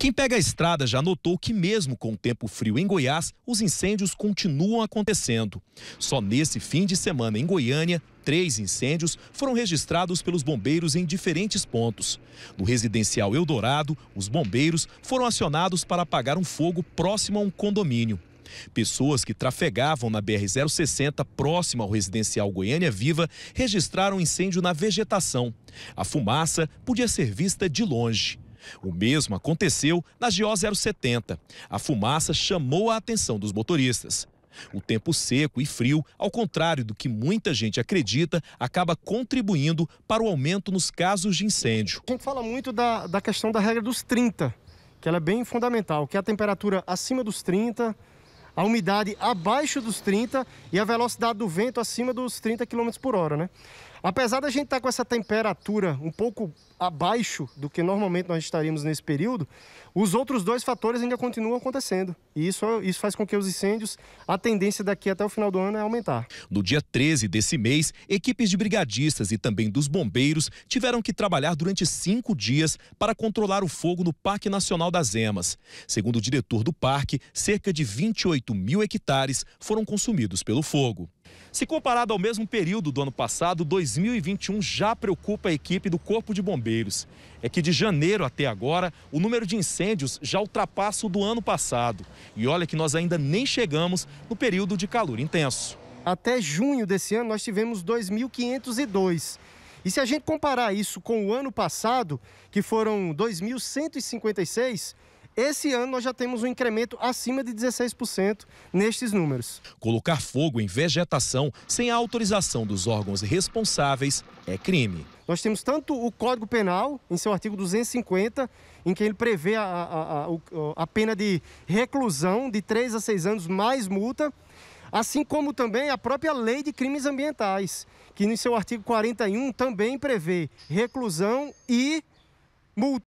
Quem pega a estrada já notou que, mesmo com o tempo frio em Goiás, os incêndios continuam acontecendo. Só nesse fim de semana em Goiânia, três incêndios foram registrados pelos bombeiros em diferentes pontos. No residencial Eldorado, os bombeiros foram acionados para apagar um fogo próximo a um condomínio. Pessoas que trafegavam na BR-060, próxima ao residencial Goiânia Viva, registraram incêndio na vegetação. A fumaça podia ser vista de longe. O mesmo aconteceu na GO 070. A fumaça chamou a atenção dos motoristas. O tempo seco e frio, ao contrário do que muita gente acredita, acaba contribuindo para o aumento nos casos de incêndio. A gente fala muito da, da questão da regra dos 30, que ela é bem fundamental, que é a temperatura acima dos 30, a umidade abaixo dos 30 e a velocidade do vento acima dos 30 km por hora, né? Apesar da gente estar tá com essa temperatura um pouco abaixo do que normalmente nós estaríamos nesse período, os outros dois fatores ainda continuam acontecendo. E isso, isso faz com que os incêndios, a tendência daqui até o final do ano é aumentar. No dia 13 desse mês, equipes de brigadistas e também dos bombeiros tiveram que trabalhar durante cinco dias para controlar o fogo no Parque Nacional das Emas. Segundo o diretor do parque, cerca de 28 mil hectares foram consumidos pelo fogo. Se comparado ao mesmo período do ano passado, 2021 já preocupa a equipe do Corpo de Bombeiros. É que de janeiro até agora, o número de incêndios já ultrapassa o do ano passado. E olha que nós ainda nem chegamos no período de calor intenso. Até junho desse ano, nós tivemos 2.502. E se a gente comparar isso com o ano passado, que foram 2.156, esse ano nós já temos um incremento acima de 16% nestes números. Colocar fogo em vegetação sem a autorização dos órgãos responsáveis é crime. Nós temos tanto o Código Penal, em seu artigo 250, em que ele prevê a, a, a, a pena de reclusão de 3 a 6 anos mais multa, assim como também a própria Lei de Crimes Ambientais, que no seu artigo 41 também prevê reclusão e multa.